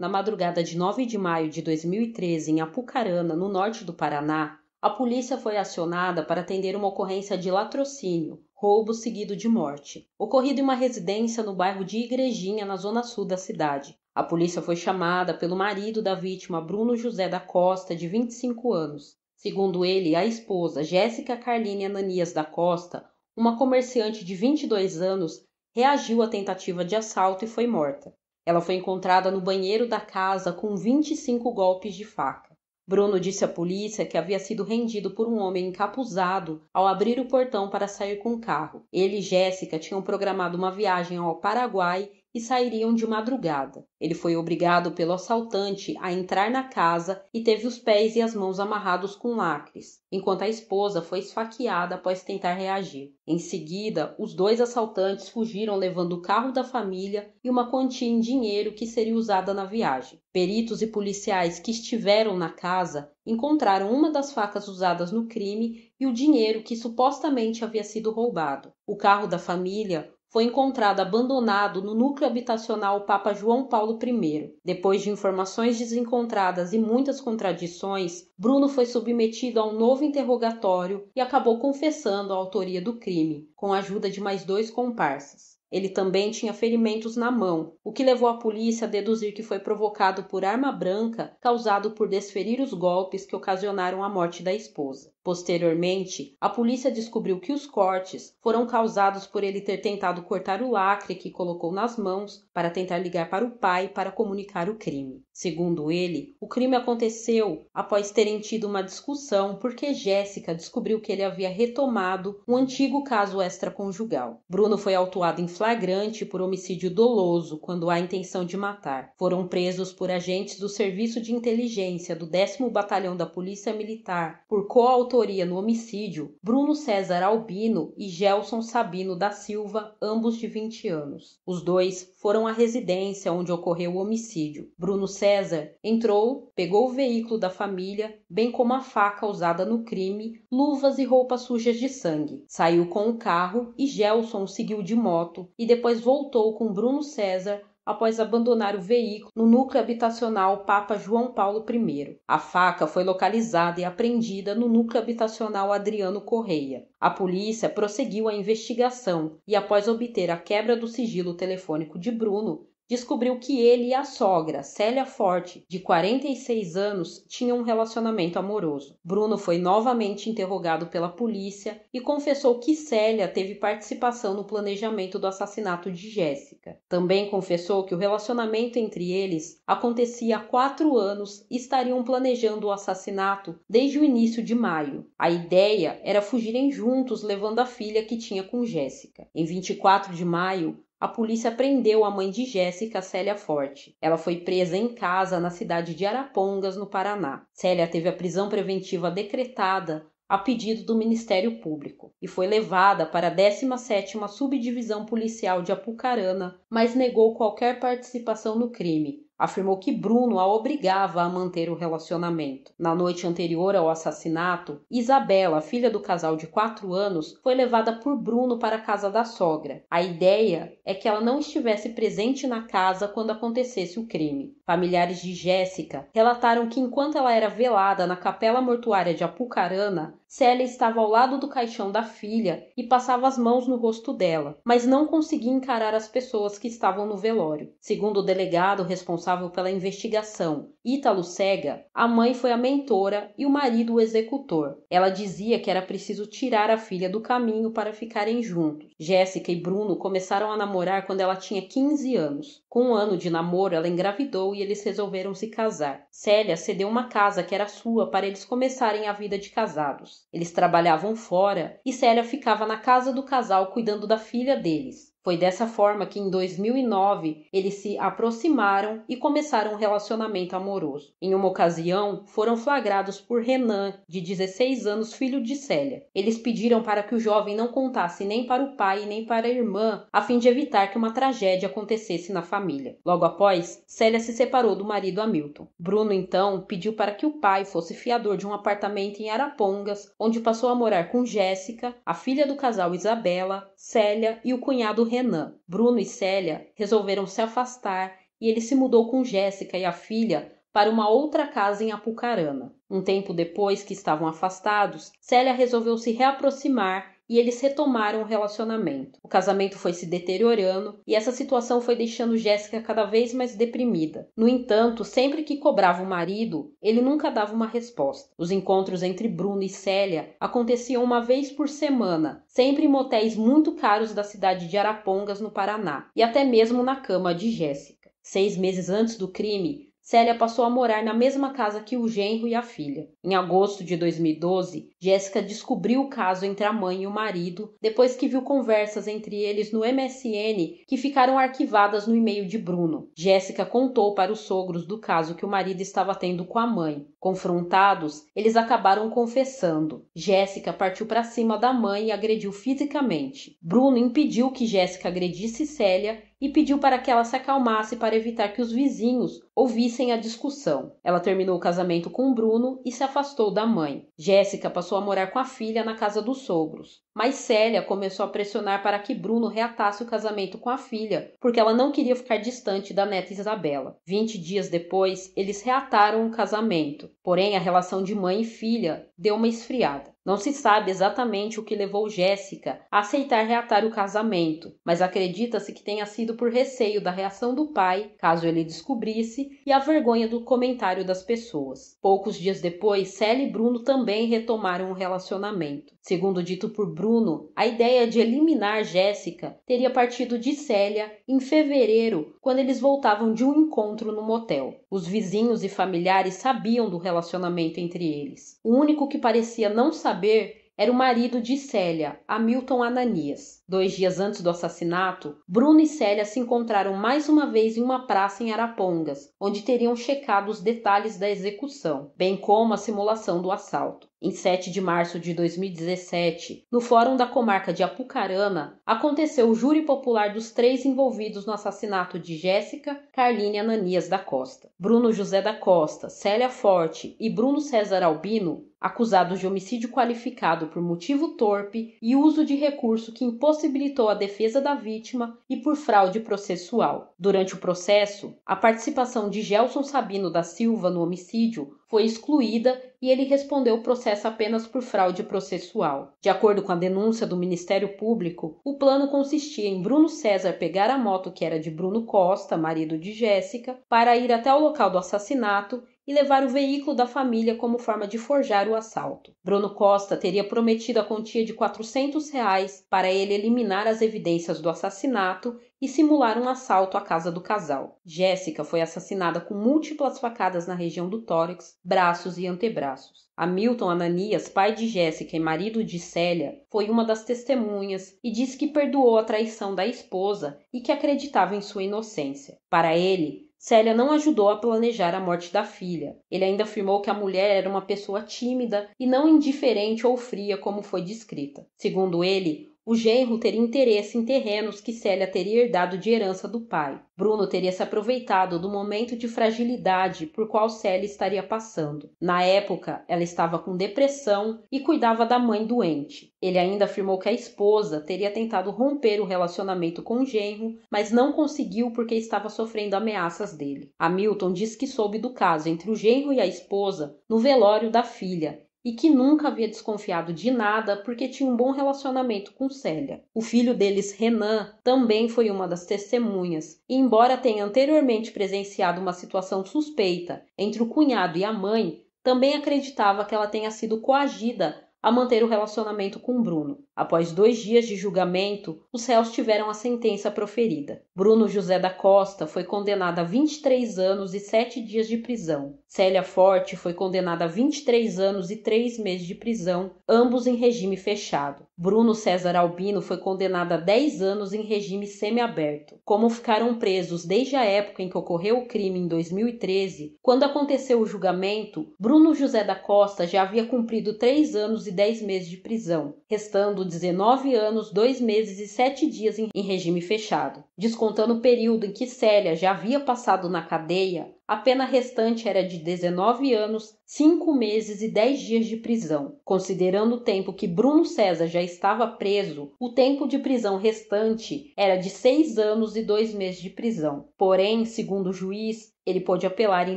Na madrugada de 9 de maio de 2013, em Apucarana, no norte do Paraná, a polícia foi acionada para atender uma ocorrência de latrocínio, roubo seguido de morte, ocorrido em uma residência no bairro de Igrejinha, na zona sul da cidade. A polícia foi chamada pelo marido da vítima, Bruno José da Costa, de 25 anos. Segundo ele, a esposa, Jéssica Carline Ananias da Costa, uma comerciante de 22 anos, reagiu à tentativa de assalto e foi morta. Ela foi encontrada no banheiro da casa com 25 golpes de faca. Bruno disse à polícia que havia sido rendido por um homem encapuzado ao abrir o portão para sair com o carro. Ele e Jéssica tinham programado uma viagem ao Paraguai e sairiam de madrugada. Ele foi obrigado pelo assaltante a entrar na casa e teve os pés e as mãos amarrados com lacres, enquanto a esposa foi esfaqueada após tentar reagir. Em seguida, os dois assaltantes fugiram levando o carro da família e uma quantia em dinheiro que seria usada na viagem. Peritos e policiais que estiveram na casa encontraram uma das facas usadas no crime e o dinheiro que supostamente havia sido roubado. O carro da família foi encontrado abandonado no núcleo habitacional Papa João Paulo I. Depois de informações desencontradas e muitas contradições, Bruno foi submetido a um novo interrogatório e acabou confessando a autoria do crime, com a ajuda de mais dois comparsas. Ele também tinha ferimentos na mão, o que levou a polícia a deduzir que foi provocado por arma branca causado por desferir os golpes que ocasionaram a morte da esposa. Posteriormente, a polícia descobriu que os cortes foram causados por ele ter tentado cortar o lacre que colocou nas mãos para tentar ligar para o pai para comunicar o crime. Segundo ele, o crime aconteceu após terem tido uma discussão porque Jéssica descobriu que ele havia retomado um antigo caso extraconjugal. Bruno foi autuado em flagrante por homicídio doloso quando há intenção de matar. Foram presos por agentes do Serviço de Inteligência do 10 Batalhão da Polícia Militar por coautoria no homicídio Bruno César Albino e Gelson Sabino da Silva, ambos de 20 anos. Os dois foram à residência onde ocorreu o homicídio. Bruno César entrou, pegou o veículo da família, bem como a faca usada no crime, luvas e roupas sujas de sangue. Saiu com o carro e Gelson seguiu de moto, e depois voltou com Bruno César após abandonar o veículo no núcleo habitacional Papa João Paulo I. A faca foi localizada e apreendida no núcleo habitacional Adriano Correia. A polícia prosseguiu a investigação e, após obter a quebra do sigilo telefônico de Bruno, descobriu que ele e a sogra, Célia Forte, de 46 anos, tinham um relacionamento amoroso. Bruno foi novamente interrogado pela polícia e confessou que Célia teve participação no planejamento do assassinato de Jéssica. Também confessou que o relacionamento entre eles acontecia há quatro anos e estariam planejando o assassinato desde o início de maio. A ideia era fugirem juntos, levando a filha que tinha com Jéssica. Em 24 de maio, a polícia prendeu a mãe de Jéssica, Célia Forte. Ela foi presa em casa na cidade de Arapongas, no Paraná. Célia teve a prisão preventiva decretada a pedido do Ministério Público e foi levada para a 17ª Subdivisão Policial de Apucarana, mas negou qualquer participação no crime, afirmou que Bruno a obrigava a manter o relacionamento. Na noite anterior ao assassinato, Isabela, filha do casal de quatro anos, foi levada por Bruno para a casa da sogra. A ideia é que ela não estivesse presente na casa quando acontecesse o crime. Familiares de Jéssica relataram que enquanto ela era velada na capela mortuária de Apucarana, Célia estava ao lado do caixão da filha e passava as mãos no rosto dela, mas não conseguia encarar as pessoas que estavam no velório. Segundo o delegado responsável pela investigação, Ítalo Cega, a mãe foi a mentora e o marido o executor. Ela dizia que era preciso tirar a filha do caminho para ficarem juntos. Jéssica e Bruno começaram a namorar quando ela tinha 15 anos. Com um ano de namoro, ela engravidou e eles resolveram se casar. Célia cedeu uma casa que era sua para eles começarem a vida de casados. Eles trabalhavam fora e Célia ficava na casa do casal cuidando da filha deles. Foi dessa forma que em 2009 eles se aproximaram e começaram um relacionamento amoroso. Em uma ocasião, foram flagrados por Renan, de 16 anos, filho de Célia. Eles pediram para que o jovem não contasse nem para o pai nem para a irmã, a fim de evitar que uma tragédia acontecesse na família. Logo após, Célia se separou do marido Hamilton. Bruno então pediu para que o pai fosse fiador de um apartamento em Arapongas, onde passou a morar com Jéssica, a filha do casal Isabela, Célia e o cunhado Renan. Bruno e Célia resolveram se afastar e ele se mudou com Jéssica e a filha para uma outra casa em Apucarana. Um tempo depois que estavam afastados, Célia resolveu se reaproximar e eles retomaram o relacionamento. O casamento foi se deteriorando e essa situação foi deixando Jéssica cada vez mais deprimida. No entanto, sempre que cobrava o marido, ele nunca dava uma resposta. Os encontros entre Bruno e Célia aconteciam uma vez por semana, sempre em motéis muito caros da cidade de Arapongas, no Paraná, e até mesmo na cama de Jéssica. Seis meses antes do crime, Célia passou a morar na mesma casa que o genro e a filha. Em agosto de 2012, Jéssica descobriu o caso entre a mãe e o marido depois que viu conversas entre eles no MSN que ficaram arquivadas no e-mail de Bruno. Jéssica contou para os sogros do caso que o marido estava tendo com a mãe. Confrontados, eles acabaram confessando. Jéssica partiu para cima da mãe e agrediu fisicamente. Bruno impediu que Jéssica agredisse Célia e pediu para que ela se acalmasse para evitar que os vizinhos ouvissem a discussão. Ela terminou o casamento com Bruno e se afastou da mãe. Jéssica passou a morar com a filha na casa dos sogros, mas Célia começou a pressionar para que Bruno reatasse o casamento com a filha, porque ela não queria ficar distante da neta Isabela. Vinte dias depois, eles reataram o casamento, porém a relação de mãe e filha deu uma esfriada. Não se sabe exatamente o que levou Jéssica a aceitar reatar o casamento, mas acredita-se que tenha sido por receio da reação do pai, caso ele descobrisse, e a vergonha do comentário das pessoas. Poucos dias depois, Célia e Bruno também retomaram o relacionamento. Segundo dito por Bruno, a ideia de eliminar Jéssica teria partido de Célia em fevereiro, quando eles voltavam de um encontro no motel. Os vizinhos e familiares sabiam do relacionamento entre eles. O único que parecia não saber era o marido de Célia, Hamilton Ananias. Dois dias antes do assassinato, Bruno e Célia se encontraram mais uma vez em uma praça em Arapongas, onde teriam checado os detalhes da execução, bem como a simulação do assalto. Em 7 de março de 2017, no Fórum da Comarca de Apucarana, aconteceu o júri popular dos três envolvidos no assassinato de Jéssica Carline Ananias da Costa. Bruno José da Costa, Célia Forte e Bruno César Albino acusados de homicídio qualificado por motivo torpe e uso de recurso que impossibilitou a defesa da vítima e por fraude processual. Durante o processo, a participação de Gelson Sabino da Silva no homicídio foi excluída e ele respondeu o processo apenas por fraude processual. De acordo com a denúncia do Ministério Público, o plano consistia em Bruno César pegar a moto que era de Bruno Costa, marido de Jéssica, para ir até o local do assassinato e levar o veículo da família como forma de forjar o assalto. Bruno Costa teria prometido a quantia de 400 reais para ele eliminar as evidências do assassinato e simular um assalto à casa do casal. Jéssica foi assassinada com múltiplas facadas na região do tórax, braços e antebraços. Hamilton Ananias, pai de Jéssica e marido de Célia, foi uma das testemunhas e disse que perdoou a traição da esposa e que acreditava em sua inocência. Para ele, Célia não ajudou a planejar a morte da filha. Ele ainda afirmou que a mulher era uma pessoa tímida e não indiferente ou fria como foi descrita. Segundo ele, o genro teria interesse em terrenos que Célia teria herdado de herança do pai. Bruno teria se aproveitado do momento de fragilidade por qual Célia estaria passando. Na época, ela estava com depressão e cuidava da mãe doente. Ele ainda afirmou que a esposa teria tentado romper o relacionamento com o genro, mas não conseguiu porque estava sofrendo ameaças dele. Hamilton diz que soube do caso entre o genro e a esposa no velório da filha e que nunca havia desconfiado de nada porque tinha um bom relacionamento com Célia. O filho deles, Renan, também foi uma das testemunhas, e embora tenha anteriormente presenciado uma situação suspeita entre o cunhado e a mãe, também acreditava que ela tenha sido coagida a manter o relacionamento com Bruno. Após dois dias de julgamento, os réus tiveram a sentença proferida. Bruno José da Costa foi condenado a 23 anos e 7 dias de prisão. Célia Forte foi condenada a 23 anos e 3 meses de prisão, ambos em regime fechado. Bruno César Albino foi condenado a 10 anos em regime semiaberto. Como ficaram presos desde a época em que ocorreu o crime em 2013, quando aconteceu o julgamento, Bruno José da Costa já havia cumprido 3 anos e 10 meses de prisão, restando 19 anos, 2 meses e 7 dias em regime fechado, descontando o período em que Célia já havia passado na cadeia a pena restante era de 19 anos, 5 meses e 10 dias de prisão. Considerando o tempo que Bruno César já estava preso, o tempo de prisão restante era de 6 anos e 2 meses de prisão. Porém, segundo o juiz, ele pôde apelar em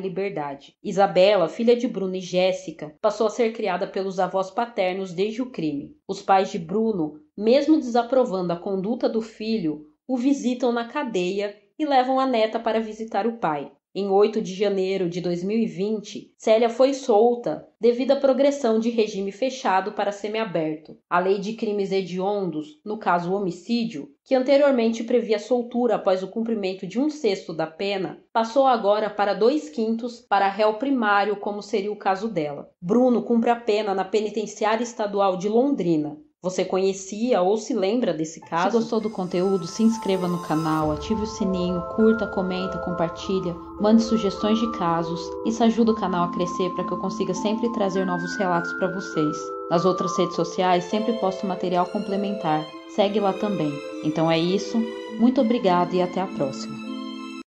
liberdade. Isabela, filha de Bruno e Jéssica, passou a ser criada pelos avós paternos desde o crime. Os pais de Bruno, mesmo desaprovando a conduta do filho, o visitam na cadeia e levam a neta para visitar o pai. Em 8 de janeiro de 2020, Célia foi solta devido à progressão de regime fechado para semiaberto. A lei de crimes hediondos, no caso homicídio, que anteriormente previa soltura após o cumprimento de um sexto da pena, passou agora para dois quintos para réu primário, como seria o caso dela. Bruno cumpre a pena na penitenciária estadual de Londrina você conhecia ou se lembra desse caso? Se gostou do conteúdo, se inscreva no canal, ative o sininho, curta, comenta, compartilha, mande sugestões de casos. Isso ajuda o canal a crescer para que eu consiga sempre trazer novos relatos para vocês. Nas outras redes sociais sempre posto material complementar. Segue lá também. Então é isso. Muito obrigado e até a próxima.